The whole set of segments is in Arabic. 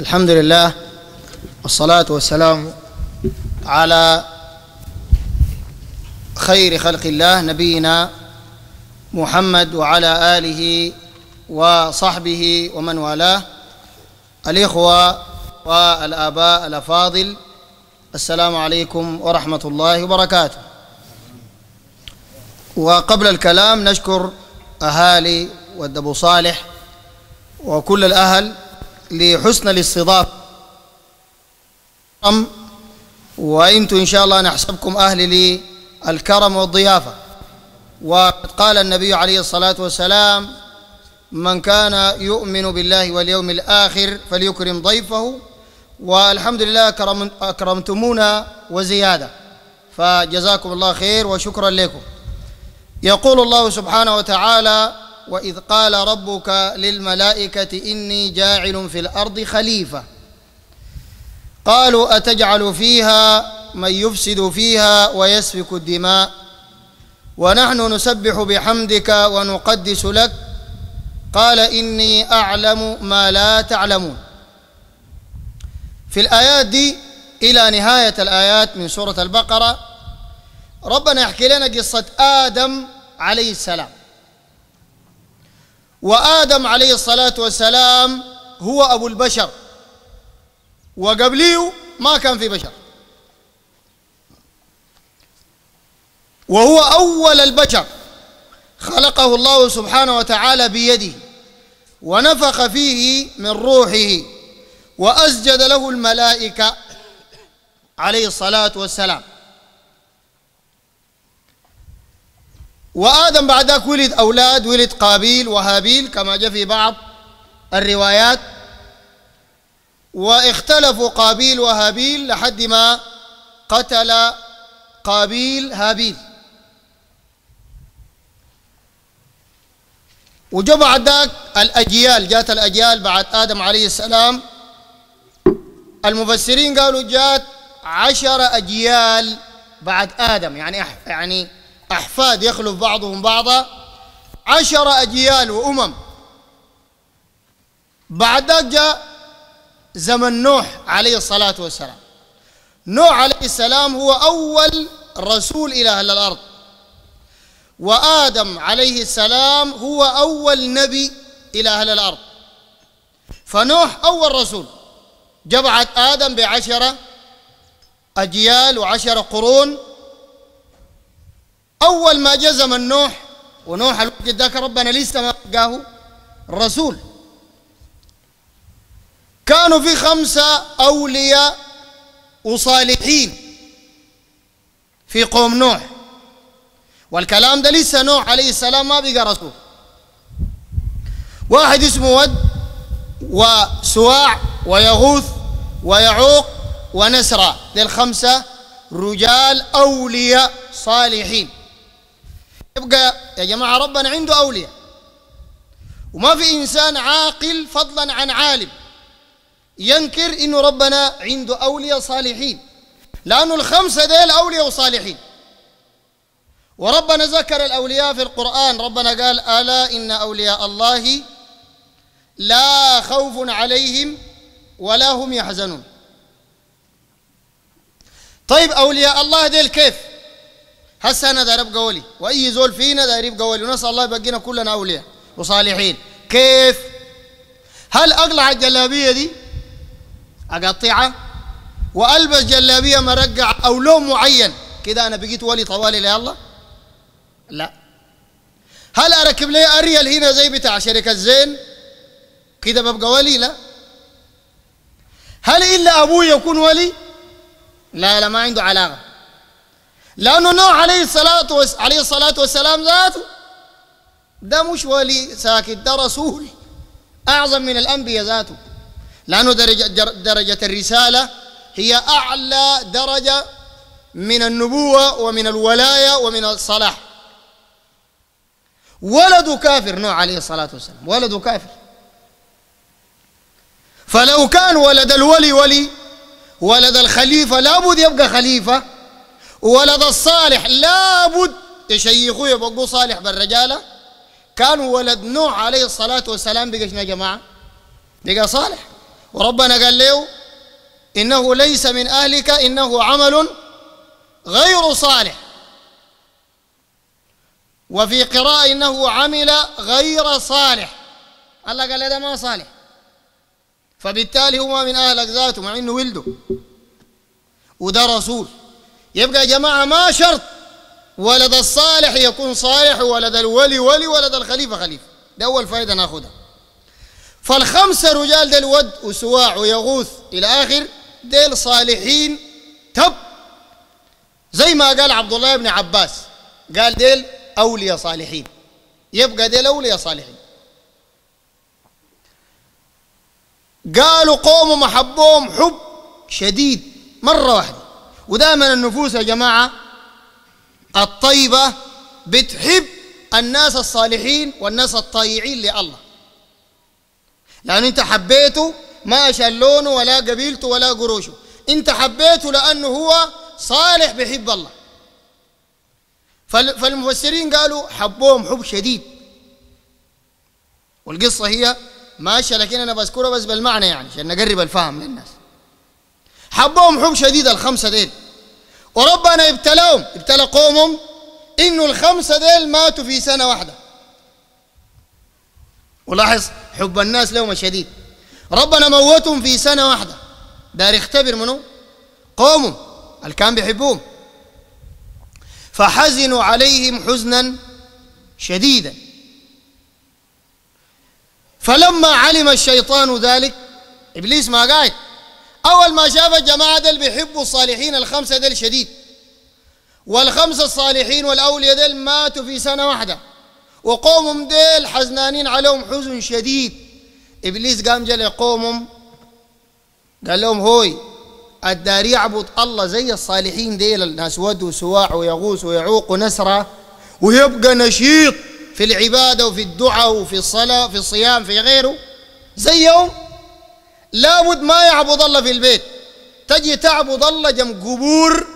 الحمد لله والصلاة والسلام على خير خلق الله نبينا محمد وعلى آله وصحبه ومن والاه الإخوة والآباء الأفاضل السلام عليكم ورحمة الله وبركاته وقبل الكلام نشكر أهالي والدبو صالح وكل الأهل لحسن الاستضافة وأنتم إن شاء الله نحسبكم أهل للكرم والضيافة وقد قال النبي عليه الصلاة والسلام من كان يؤمن بالله واليوم الآخر فليكرم ضيفه والحمد لله أكرمتمونا وزيادة فجزاكم الله خير وشكرا لكم يقول الله سبحانه وتعالى وإذ قال ربك للملائكة إني جاعل في الأرض خليفة قالوا أتجعل فيها من يفسد فيها ويسفك الدماء ونحن نسبح بحمدك ونقدس لك قال إني أعلم ما لا تعلمون في الآيات دي إلى نهاية الآيات من سورة البقرة ربنا يحكي لنا قصة آدم عليه السلام وآدم عليه الصلاة والسلام هو أبو البشر وقبليه ما كان في بشر وهو أول البشر خلقه الله سبحانه وتعالى بيده ونفخ فيه من روحه وأسجد له الملائكة عليه الصلاة والسلام وآدم بعد ذاك ولد أولاد ولد قابيل وهابيل كما جاء في بعض الروايات واختلفوا قابيل وهابيل لحد ما قتل قابيل هابيل وجاء بعد ذاك الأجيال جاءت الأجيال بعد آدم عليه السلام المفسرين قالوا جاءت عشر أجيال بعد آدم يعني يعني أحفاد يخلف بعضهم بعضا عشر أجيال وأمم بعد ذلك جاء زمن نوح عليه الصلاة والسلام نوح عليه السلام هو أول رسول إلى أهل الأرض وآدم عليه السلام هو أول نبي إلى أهل الأرض فنوح أول رسول جبعت آدم بعشرة أجيال وعشرة قرون أول ما جزم النوح ونوح الوقت ذاك ربنا لسه ما قاه الرسول كانوا في خمسة أولياء وصالحين في قوم نوح والكلام ده لسه نوح عليه السلام ما بقى رسول واحد اسمه ود وسواع ويغوث ويعوق ونسرى للخمسة رجال أولياء صالحين يبقى يا جماعة ربنا عنده أولياء وما في إنسان عاقل فضلا عن عالم ينكر إنه ربنا عنده أولياء صالحين لأنه الخمسة ديل أولياء وصالحين وربنا ذكر الأولياء في القرآن ربنا قال ألا إن أولياء الله لا خوف عليهم ولا هم يحزنون طيب أولياء الله ديل كيف هسه انا داير ابقى ولي واي زول فينا داير يبقى ولي ونسال الله يبقينا كلنا اولياء وصالحين كيف هل اقلع الجلابيه دي اقطعها والبس جلابيه مرقع او لون معين كده انا بقيت ولي طوالي لا الله لا هل اركب لي اريال هنا زي بتاع شركه زين كده ببقى ولي لا هل الا ابوي يكون ولي لا لا ما عنده علاقه لأنه نوح عليه الصلاة عليه الصلاة والسلام ذاته ده مش ولي ساكت ده رسول أعظم من الأنبياء ذاته لأنه درجة, درجة الرسالة هي أعلى درجة من النبوة ومن الولاية ومن الصلاح ولد كافر نوح عليه الصلاة والسلام ولد كافر فلو كان ولد الولي ولي ولد الخليفة لابد يبقى خليفة ولد الصالح لابد يشيخوه يبقوا صالح بالرجالة كان ولد نوح عليه الصلاة والسلام بقى يا جماعة بقى صالح وربنا قال له إنه ليس من أهلك إنه عمل غير صالح وفي قراءة إنه عمل غير صالح الله قال هذا ما صالح فبالتالي هو من أهلك ذاته مع إنه ولده وده رسول يبقى يا جماعة ما شرط ولد الصالح يكون صالح ولد الولي ولي ولد الخليفة خليفة ده أول فائدة ناخدها فالخمسة رجال ده الود وسواع ويغوث إلى آخر ديل صالحين تب زي ما قال عبد الله بن عباس قال ديل أولياء صالحين يبقى ديل أولياء صالحين قالوا قوموا محبوهم حب شديد مرة واحدة ودائما النفوس يا جماعة الطيبة بتحب الناس الصالحين والناس الطائعين لله لأن يعني أنت حبيته ما عشان لونه ولا قبيلته ولا قروشه أنت حبيته لأنه هو صالح بحب الله فالمفسرين قالوا حبهم حب شديد والقصة هي ماشية لكن أنا بذكرها بس بالمعنى يعني عشان نقرب الفهم للناس حبهم حب شديد الخمسة ديل وربنا ابتلاهم ابتلى قومهم انه الخمسة ديل ماتوا في سنة واحدة ولاحظ حب الناس لهم شديد ربنا موتهم في سنة واحدة دار يختبر منهم قومهم اللي كان بيحبوهم فحزنوا عليهم حزنا شديدا فلما علم الشيطان ذلك ابليس ما قاعد أول ما شاف الجماعة دل بيحبوا الصالحين الخمسة دل شديد والخمسة الصالحين والأولياء دل ماتوا في سنة واحدة وقومهم ديل حزنانين عليهم حزن شديد إبليس قام جل قومهم قال لهم هوي الدار يعبد الله زي الصالحين ديل الناس ود وسواع ويغوص ويعوق ونسرة ويبقى نشيط في العبادة وفي الدعاء وفي الصلاة في الصيام في غيره زيهم لابد ما يعبد الله في البيت تجي تعبد الله جنب قبور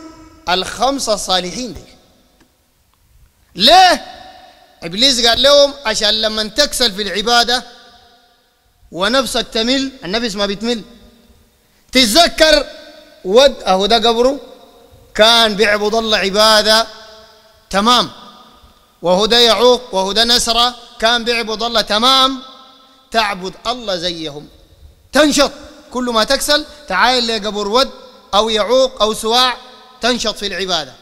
الخمسة الصالحين دي ليه؟ إبليس قال لهم عشان لما تكسل في العبادة ونفسك تمل النفس ما بتمل تتذكر ود أهو ده قبره كان بيعبد الله عبادة تمام وهو ده يعوق وهو ده نسرة كان بيعبد الله تمام تعبد الله زيهم تنشط كل ما تكسل يا لقبر ود أو يعوق أو سواع تنشط في العبادة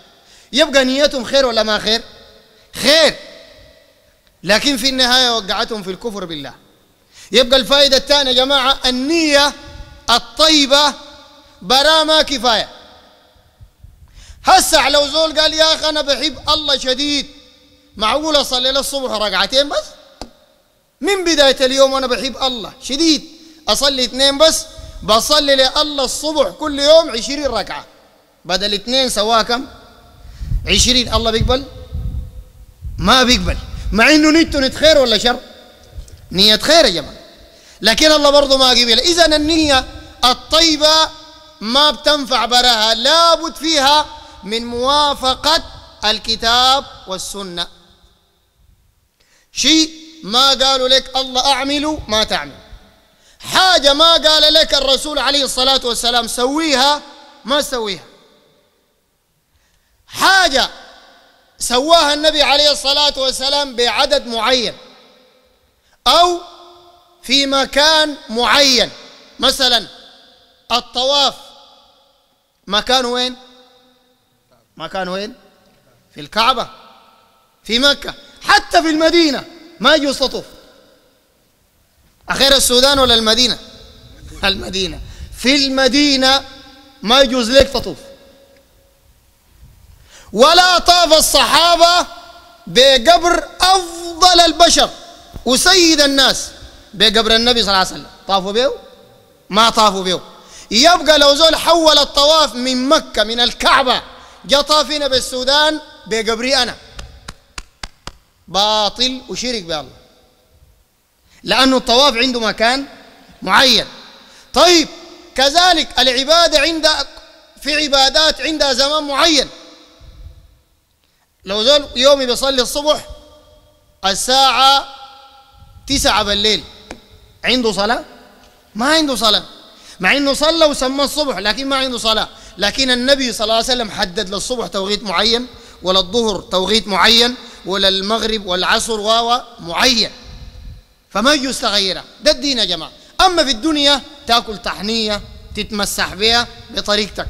يبقى نيتهم خير ولا ما خير خير لكن في النهاية وقعتهم في الكفر بالله يبقى الفائدة الثانية يا جماعة النية الطيبة برا ما كفاية هسع لو زول قال يا أخي أنا بحب الله شديد معقول أصلي للصبح ركعتين بس من بداية اليوم أنا بحب الله شديد أصلي اثنين بس بصلي لله الصبح كل يوم عشرين ركعة بدل اثنين سوا كم عشرين الله بيقبل ما بيقبل مع انه نيته نيت خير ولا شر نية خير يا جماعة لكن الله برضه ما قبل إذا النية الطيبة ما بتنفع براها لابد فيها من موافقة الكتاب والسنة شيء ما قالوا لك الله أعمل ما تعمل حاجة ما قال لك الرسول عليه الصلاة والسلام سويها ما سويها حاجة سواها النبي عليه الصلاة والسلام بعدد معين أو في مكان معين مثلا الطواف مكان وين مكان وين في الكعبة في مكة حتى في المدينة ما يجوز تطوف أخير السودان ولا المدينة المدينة في المدينة ما يجوز لك تطوف ولا طاف الصحابة بقبر أفضل البشر وسيد الناس بقبر النبي صلى الله عليه وسلم طافوا به ما طافوا به يبقى لو زول حول الطواف من مكة من الكعبة جا طافينا بالسودان بقبري أنا باطل وشرك بالله لأن الطواف عنده مكان معين طيب كذلك العبادة عند في عبادات عندها زمان معين لو زول يومي بيصلي الصبح الساعة تسعة بالليل عنده صلاة ما عنده صلاة مع انه صلى وسمى الصبح لكن ما عنده صلاة لكن النبي صلى الله عليه وسلم حدد للصبح توقيت معين وللظهر توقيت معين وللمغرب والعصر واو معين فما يجوز تغيرها ده الدين يا جماعة أما في الدنيا تاكل طحنية تتمسح بها بطريقتك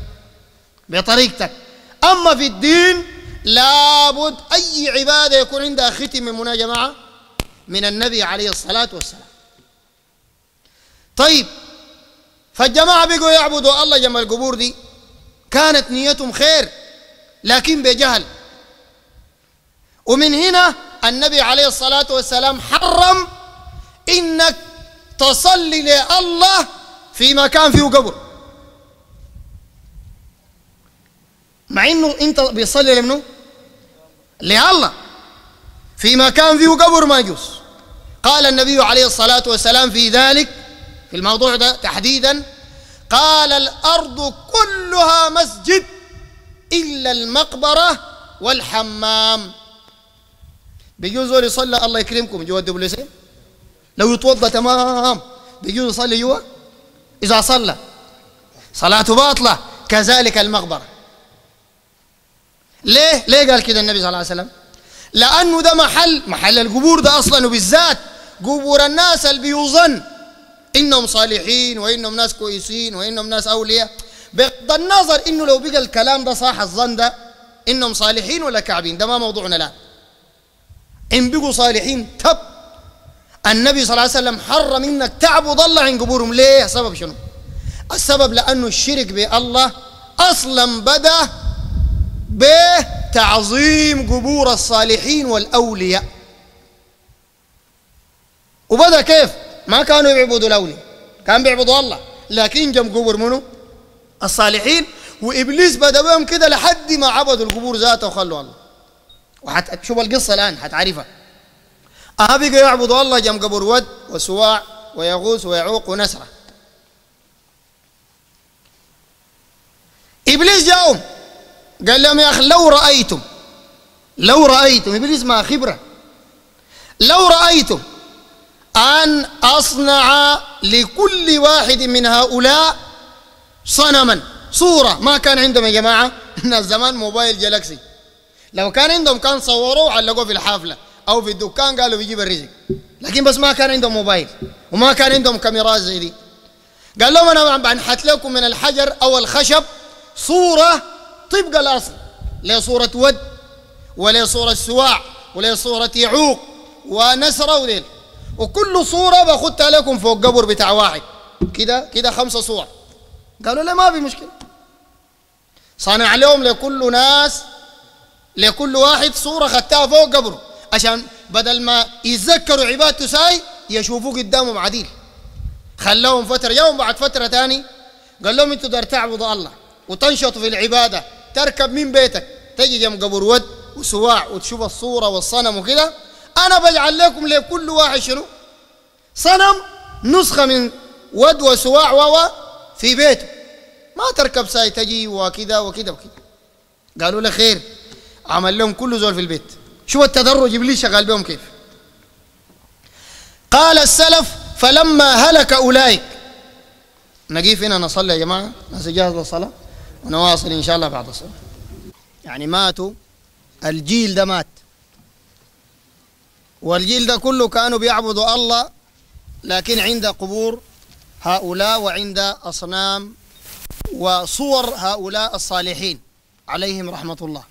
بطريقتك أما في الدين لابد أي عبادة يكون عندها ختم من يا جماعة من النبي عليه الصلاة والسلام طيب فالجماعة بيقوا يعبدوا الله جمع القبور دي كانت نيتهم خير لكن بجهل ومن هنا النبي عليه الصلاة والسلام حرم إنك تصلي لله في مكان فيه قبر مع إنه أنت بيصلي لمنو لله في مكان فيه قبر ما يجوز قال النبي عليه الصلاة والسلام في ذلك في الموضوع ده تحديدا قال الأرض كلها مسجد إلا المقبرة والحمام بيجوز يصلى الله يكرمكم جوا الدبلسين لو يتوضا تمام بيجوز يصلي جوا أيوة؟ اذا صلى صلاته باطله كذلك المقبره ليه ليه قال كده النبي صلى الله عليه وسلم لانه ده محل محل القبور ده اصلا وبالذات قبور الناس اللي بيظن انهم صالحين وانهم ناس كويسين وانهم ناس اولياء بغض النظر انه لو بقى الكلام ده صح الظن ده انهم صالحين ولا كعبين ده ما موضوعنا لا ان بقوا صالحين تب النبي صلى الله عليه وسلم حرم انك تعبد الله عند قبورهم ليه سبب شنو السبب لانه الشرك بالله اصلا بدا بتعظيم قبور الصالحين والاولياء وبدا كيف ما كانوا بيعبدوا الاولياء كانوا بيعبدوا الله لكن جم قبور منو الصالحين وابليس بدا بهم كده لحد ما عبدوا القبور ذاته وخلوا الله وحت شوف القصه الان حتعرفها أهبك يعبد الله جم قبر ود وسواع ويغوث ويعوق ونسرة إبليس جاءهم قال لهم يا أخي لو رأيتم لو رأيتم إبليس ما خبرة لو رأيتم أن أصنع لكل واحد من هؤلاء صنما صورة ما كان عندهم يا جماعة من الزمان موبايل جالكسي لو كان عندهم كان صوروه وعلقوه في الحافلة او في الدكان قالوا بيجيب الرزق لكن بس ما كان عندهم موبايل وما كان عندهم كاميرات زي دي قال لهم انا بنحت لكم من الحجر او الخشب صوره طبق الاصل لا صوره ود ولا صوره سواع ولا صوره يعوق ونسره وليل وكل صوره باخدها لكم فوق قبر بتاع واحد كده كده خمسه صور قالوا لا ما في مشكله صنع لهم لكل ناس لكل واحد صوره خدتها فوق قبره عشان بدل ما يتذكروا عبادته ساي يشوفوه قدامهم عديل خلاهم فترة يوم بعد فترة تاني قال لهم انتوا دار تعبدوا الله وتنشطوا في العبادة تركب من بيتك تجي جنب قبر ود وسواع وتشوف الصورة والصنم وكذا أنا بجعل لكم لكل واحد شنو صنم نسخة من ود وسواع و في بيته ما تركب ساي تجي وكذا وكذا وكذا قالوا له خير عمل لهم كل زول في البيت شو التدرج إبليس شغال بهم كيف قال السلف فلما هلك أولئك نقيف هنا نصلي يا جماعة ناس جاهز للصلاة ونواصل إن شاء الله بعد الصلاة يعني ماتوا الجيل ده مات والجيل ده كله كانوا بيعبدوا الله لكن عند قبور هؤلاء وعند أصنام وصور هؤلاء الصالحين عليهم رحمة الله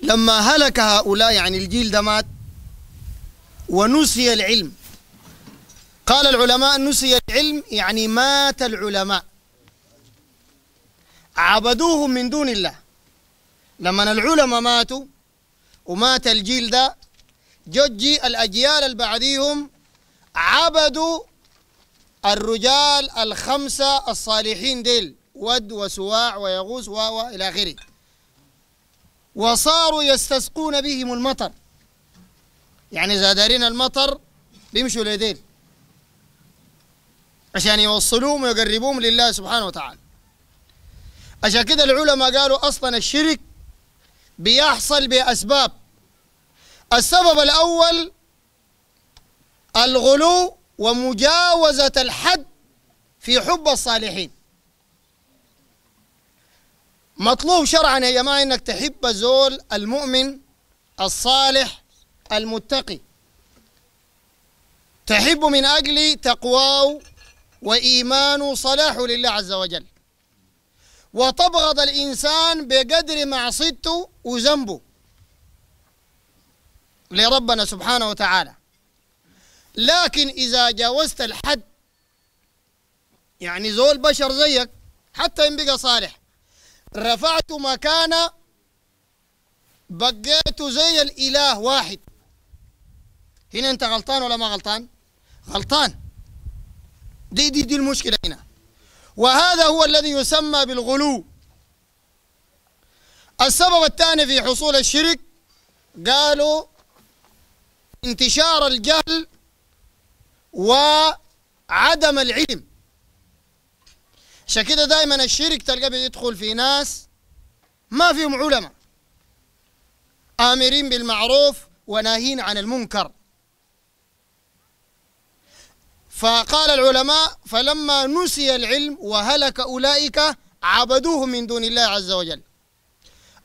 لما هلك هؤلاء يعني الجيل ده مات ونسي العلم قال العلماء نسي العلم يعني مات العلماء عبدوهم من دون الله لما العلماء ماتوا ومات الجيل ده جوجي الأجيال اللي بعديهم عبدوا الرجال الخمسة الصالحين ديل ود وسواع ويغوث و إلى آخره وصاروا يستسقون بهم المطر يعني إذا دارين المطر بيمشوا لديل عشان يوصلوهم ويقربوهم لله سبحانه وتعالى عشان كده العلماء قالوا أصلا الشرك بيحصل بأسباب السبب الأول الغلو ومجاوزة الحد في حب الصالحين مطلوب شرعا يا جماعة انك تحب زول المؤمن الصالح المتقي تحب من أجل تقواه وإيمانه صلاحه لله عز وجل وتبغض الإنسان بقدر معصيته وذنبه لربنا سبحانه وتعالى لكن إذا جاوزت الحد يعني زول بشر زيك حتى إن بقى صالح رفعت مكان بقيت زي الإله واحد هنا أنت غلطان ولا ما غلطان غلطان دي دي دي المشكلة هنا وهذا هو الذي يسمى بالغلو السبب الثاني في حصول الشرك قالوا انتشار الجهل وعدم العلم عشان كده دائما الشرك تلقاه بيدخل في ناس ما فيهم علماء آمرين بالمعروف وناهين عن المنكر فقال العلماء فلما نسي العلم وهلك أولئك عبدوه من دون الله عز وجل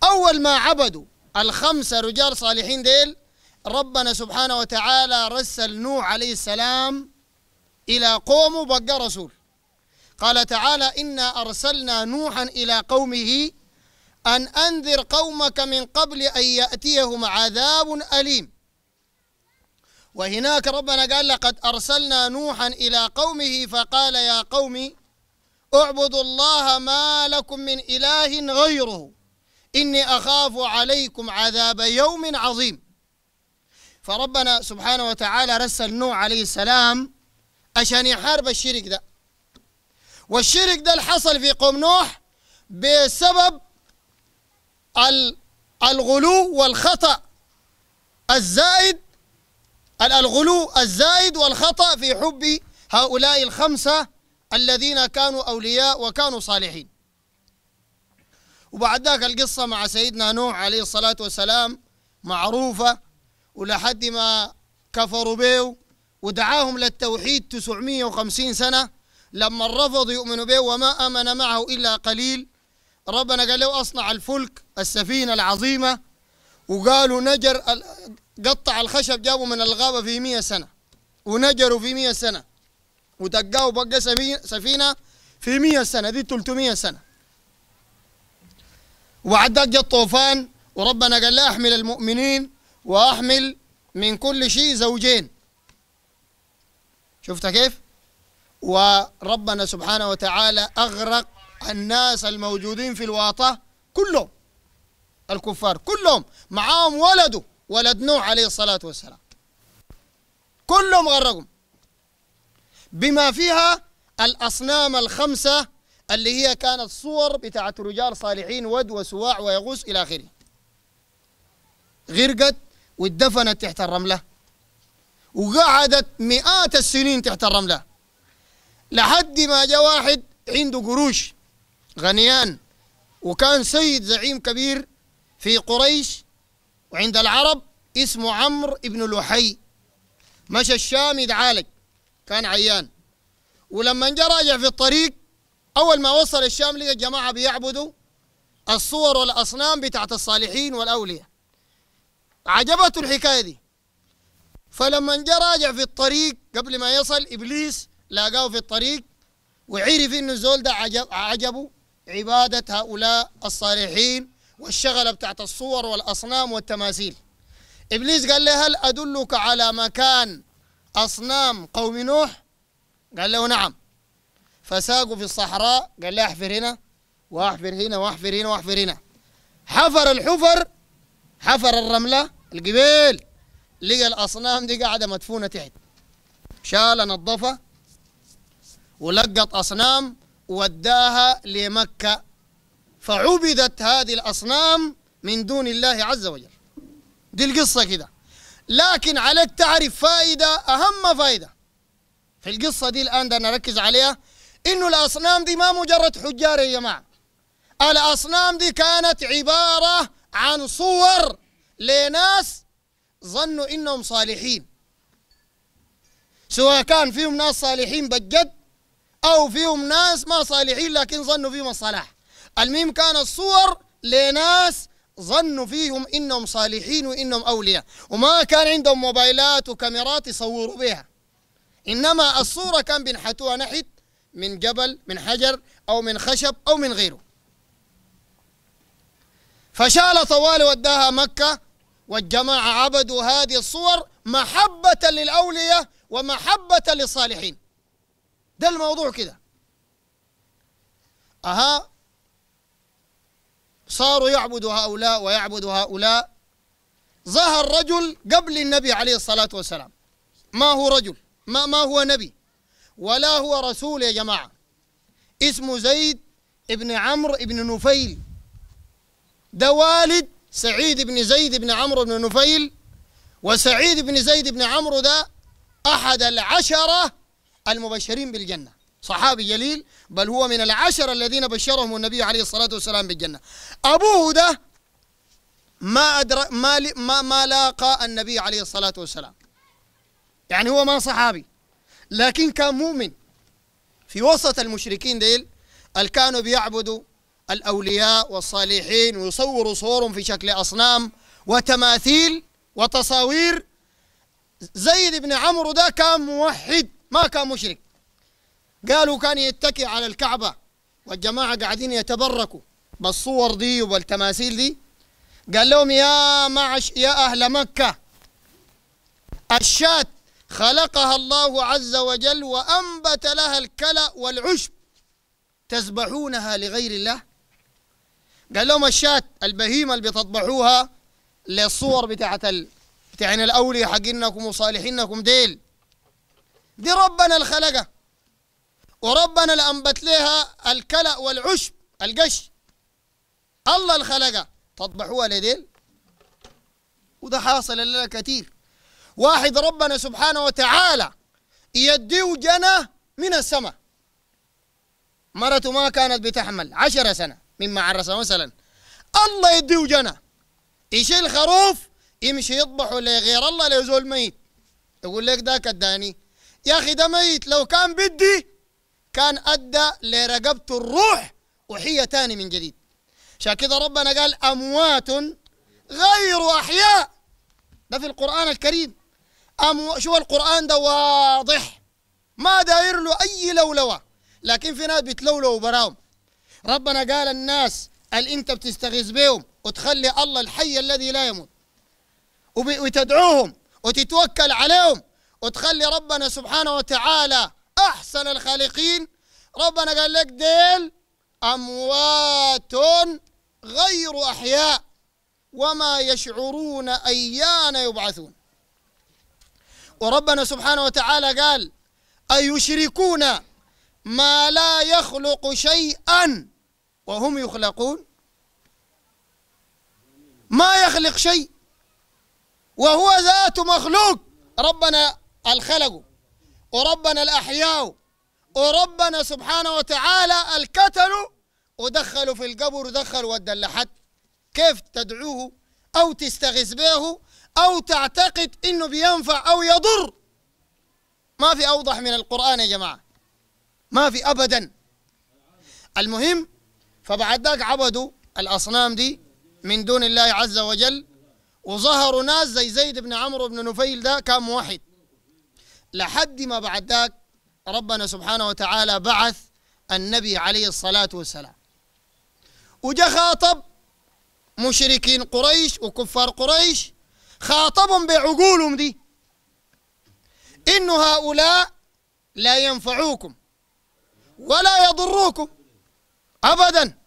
أول ما عبدوا الخمسة رجال صالحين ديل ربنا سبحانه وتعالى رسل نوح عليه السلام إلى قومه بقى رسول قال تعالى إنا أرسلنا نوحا إلى قومه أن أنذر قومك من قبل أن يأتيهم عذاب أليم وهناك ربنا قال لقد أرسلنا نوحا إلى قومه فقال يا قوم اعبدوا الله ما لكم من إله غيره إني أخاف عليكم عذاب يوم عظيم فربنا سبحانه وتعالى رسل نوح عليه السلام عشان يحارب الشرك ده والشرك ده اللي حصل في قوم نوح بسبب الغلو والخطأ الزائد الغلو الزائد والخطأ في حب هؤلاء الخمسة الذين كانوا أولياء وكانوا صالحين وبعد ذاك القصة مع سيدنا نوح عليه الصلاة والسلام معروفة ولحد ما كفروا به ودعاهم للتوحيد 950 سنة لما الرفض يؤمن به وما آمن معه إلا قليل ربنا قال له أصنع الفلك السفينة العظيمة وقالوا نجر قطع الخشب جابوا من الغابة في مية سنة ونجروا في مية سنة وتقاوا بقى سفينة في مية سنة دي 300 سنة وعداك جاء الطوفان وربنا قال لا أحمل المؤمنين وأحمل من كل شيء زوجين شفت كيف وربنا سبحانه وتعالى أغرق الناس الموجودين في الواطة كلهم الكفار كلهم معاهم ولده ولد نوح عليه الصلاة والسلام كلهم غرقهم بما فيها الأصنام الخمسة اللي هي كانت صور بتاعت رجال صالحين ود وسواع ويغوص إلى آخره غرقت واتدفنت تحت الرملة وقعدت مئات السنين تحت الرمله لحد ما جاء واحد عنده قروش غنيان وكان سيد زعيم كبير في قريش وعند العرب اسمه عمرو ابن لحي مشى الشام يتعالج كان عيان ولما جاء راجع في الطريق اول ما وصل الشام لقى جماعه بيعبدوا الصور والاصنام بتاعت الصالحين والاولياء عجبته الحكايه دي فلما جاء راجع في الطريق قبل ما يصل ابليس لاقاه في الطريق وعرف انه الزول ده عجب عجبه عباده هؤلاء الصالحين والشغله بتاعت الصور والاصنام والتماثيل ابليس قال له هل ادلك على مكان اصنام قوم نوح قال له نعم فساقوا في الصحراء قال له احفر هنا واحفر هنا واحفر هنا واحفر هنا حفر الحفر حفر الرمله الجبال لقى الاصنام دي قاعده مدفونه تحت شال نظفها ولقط أصنام ووداها لمكة فعبدت هذه الأصنام من دون الله عز وجل دي القصة كده لكن عليك تعرف فائدة أهم فائدة في القصة دي الآن ده نركز عليها إنه الأصنام دي ما مجرد حجار يا جماعة الأصنام دي كانت عبارة عن صور لناس ظنوا إنهم صالحين سواء كان فيهم ناس صالحين بجد أو فيهم ناس ما صالحين لكن ظنوا فيهم الصلاح الميم كان الصور لناس ظنوا فيهم إنهم صالحين وإنهم أولياء وما كان عندهم موبايلات وكاميرات يصوروا بها إنما الصورة كان بينحتوها نحت من جبل من حجر أو من خشب أو من غيره فشال طوال وداها مكة والجماعة عبدوا هذه الصور محبة للأولياء ومحبة للصالحين ده الموضوع كده أها صاروا يعبدوا هؤلاء ويعبدوا هؤلاء ظهر رجل قبل النبي عليه الصلاة والسلام ما هو رجل ما, ما هو نبي ولا هو رسول يا جماعة اسمه زيد ابن عمرو ابن نفيل ده والد سعيد بن زيد بن عمرو بن نفيل وسعيد بن زيد بن عمرو ده أحد العشرة المبشرين بالجنة صحابي جليل بل هو من العشرة الذين بشرهم النبي عليه الصلاة والسلام بالجنة أبوه ده ما أدر ما, ما ما لاقى النبي عليه الصلاة والسلام يعني هو ما صحابي لكن كان مؤمن في وسط المشركين ديل اللي كانوا بيعبدوا الأولياء والصالحين ويصوروا صورهم في شكل أصنام وتماثيل وتصاوير زيد بن عمرو ده كان موحد ما كان مشرك قالوا كان يتكي على الكعبة والجماعة قاعدين يتبركوا بالصور دي وبالتماثيل دي قال لهم يا معش يا أهل مكة الشات خلقها الله عز وجل وأنبت لها الكلأ والعشب تذبحونها لغير الله قال لهم الشات البهيمة اللي بتطبحوها للصور بتاعت ال... بتاعنا الأولياء حقينكم وصالحينكم ديل دي ربنا الخلقة وربنا الأنبت لها الكلأ والعشب القش الله الخلقة تطبحوها لديل وده حاصل لنا كثير واحد ربنا سبحانه وتعالى يديه جنة من السماء مرته ما كانت بتحمل عشرة سنة مما عرس مثلا الله يديه جنة يشيل خروف يمشي يطبحه لغير الله لزول ميت يقول لك ده كداني يا أخي ده ميت لو كان بدي كان أدى لرقبته الروح وحية تاني من جديد عشان كده ربنا قال أموات غير أحياء ده في القرآن الكريم أمو... شو القرآن ده واضح ما داير له أي لولوة لكن في ناس بتلولوا براهم ربنا قال الناس اللي أنت بتستغيث بيهم وتخلي الله الحي الذي لا يموت وب... وتدعوهم وتتوكل عليهم وتخلي ربنا سبحانه وتعالى أحسن الخالقين ربنا قال لك ديل أموات غير أحياء وما يشعرون أيان يبعثون وربنا سبحانه وتعالى قال أيشركون ما لا يخلق شيئا وهم يخلقون ما يخلق شيء وهو ذات مخلوق ربنا الخلق وربنا الأحياء وربنا سبحانه وتعالى الكتل ودخلوا في القبر ودخلوا ودلحت كيف تدعوه أو تستغيث به أو تعتقد إنه بينفع أو يضر ما في أوضح من القرآن يا جماعة ما في أبدا المهم فبعد ذاك عبدوا الأصنام دي من دون الله عز وجل وظهروا ناس زي زيد بن عمرو بن نفيل ده كان موحد لحد ما بعد ذاك ربنا سبحانه وتعالى بعث النبي عليه الصلاة والسلام وجا خاطب مشركين قريش وكفار قريش خاطبهم بعقولهم دي إن هؤلاء لا ينفعوكم ولا يضروكم أبدا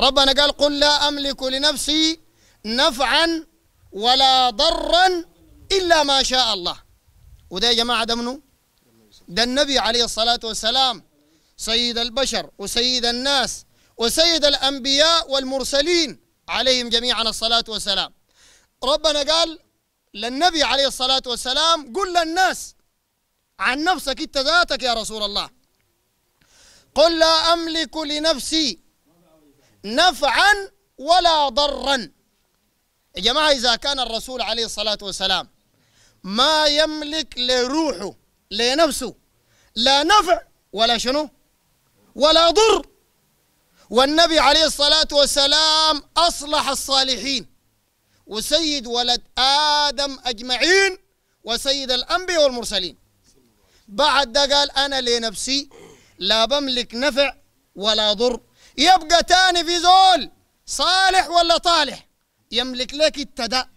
ربنا قال قل لا أملك لنفسي نفعا ولا ضرا إلا ما شاء الله وده يا جماعة ده منو ده النبي عليه الصلاة والسلام سيد البشر وسيد الناس وسيد الأنبياء والمرسلين عليهم جميعا الصلاة والسلام ربنا قال للنبي عليه الصلاة والسلام قل للناس عن نفسك انت ذاتك يا رسول الله قل لا أملك لنفسي نفعا ولا ضرا يا جماعة إذا كان الرسول عليه الصلاة والسلام ما يملك لروحه لنفسه لا نفع ولا شنو ولا ضر والنبي عليه الصلاة والسلام أصلح الصالحين وسيد ولد آدم أجمعين وسيد الأنبياء والمرسلين بعد ده قال أنا لنفسي لا بملك نفع ولا ضر يبقى تاني في زول صالح ولا طالح يملك لك التداء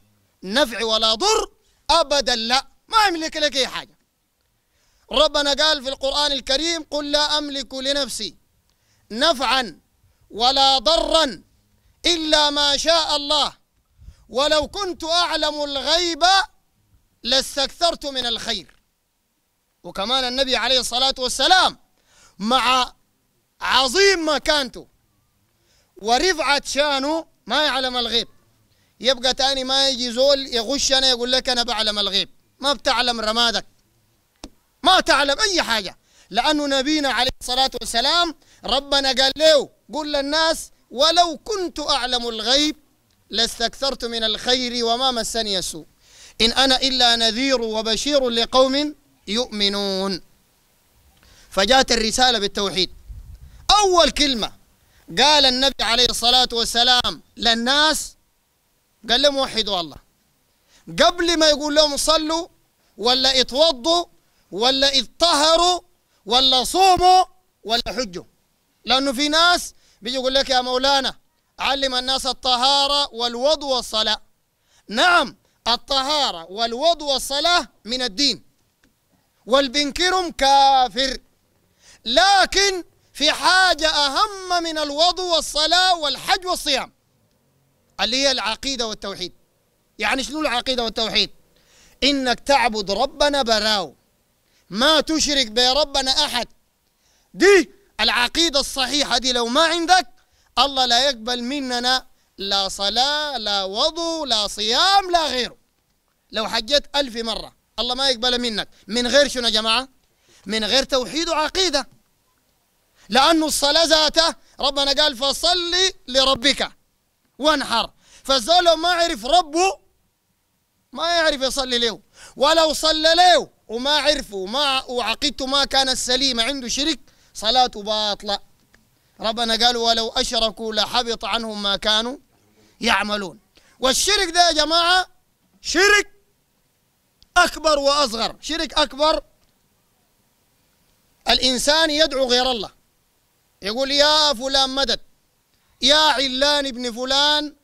نفع ولا ضر أبدا لا ما يملك لك أي حاجة ربنا قال في القرآن الكريم قل لا أملك لنفسي نفعا ولا ضرا إلا ما شاء الله ولو كنت أعلم الغيب لاستكثرت من الخير وكمان النبي عليه الصلاة والسلام مع عظيم مكانته ورفعة شانه ما يعلم الغيب يبقى تاني ما يجي زول يغشنا يقول لك انا بعلم الغيب ما بتعلم رمادك ما تعلم اي حاجه لانه نبينا عليه الصلاه والسلام ربنا قال له قل للناس ولو كنت اعلم الغيب لاستكثرت من الخير وما مسني السوء ان انا الا نذير وبشير لقوم يؤمنون فجاءت الرساله بالتوحيد اول كلمه قال النبي عليه الصلاه والسلام للناس قال لهم وحدوا الله قبل ما يقول لهم صلوا ولا اتوضوا ولا اطهروا ولا صوموا ولا حجوا لأنه في ناس بيجي يقول لك يا مولانا علم الناس الطهارة والوضوء والصلاة نعم الطهارة والوضوء والصلاة من الدين والبنكرم كافر لكن في حاجة أهم من الوضوء والصلاة والحج والصيام اللي هي العقيدة والتوحيد يعني شنو العقيدة والتوحيد إنك تعبد ربنا براو ما تشرك بربنا أحد دي العقيدة الصحيحة دي لو ما عندك الله لا يقبل مننا لا صلاة لا وضوء لا صيام لا غيره لو حجيت ألف مرة الله ما يقبل منك من غير شنو يا جماعة من غير توحيد وعقيدة لأن الصلاة ذاته ربنا قال فصلي لربك وانحر فزولو ما عرف ربه ما يعرف يصلي له ولو صلى له وما عرفه وما وعقيدته ما كانت سليمه عنده شرك صلاته باطله ربنا قال ولو اشركوا لحبط عنهم ما كانوا يعملون والشرك ده يا جماعه شرك اكبر واصغر شرك اكبر الانسان يدعو غير الله يقول يا فلان مدد يا علان ابن فلان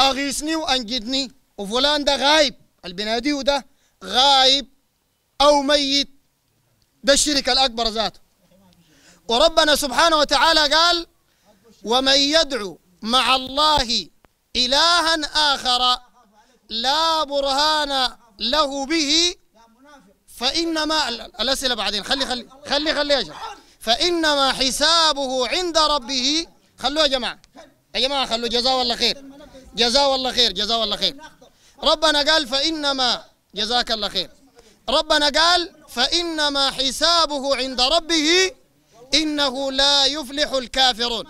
أغيثني وأنجدني وفلان ده غايب البنادي ده غايب أو ميت ده الشرك الأكبر ذاته وربنا سبحانه وتعالى قال ومن يدعو مع الله إلها آخر لا برهان له به فإنما الأسئلة بعدين خلي خلي خلي خلي أجل فإنما حسابه عند ربه خلوه يا جماعه يا جماعه خلوه جزاه الله خير جزاه الله خير جزاه الله خير ربنا قال فانما جزاك الله خير ربنا قال فانما حسابه عند ربه انه لا يفلح الكافرون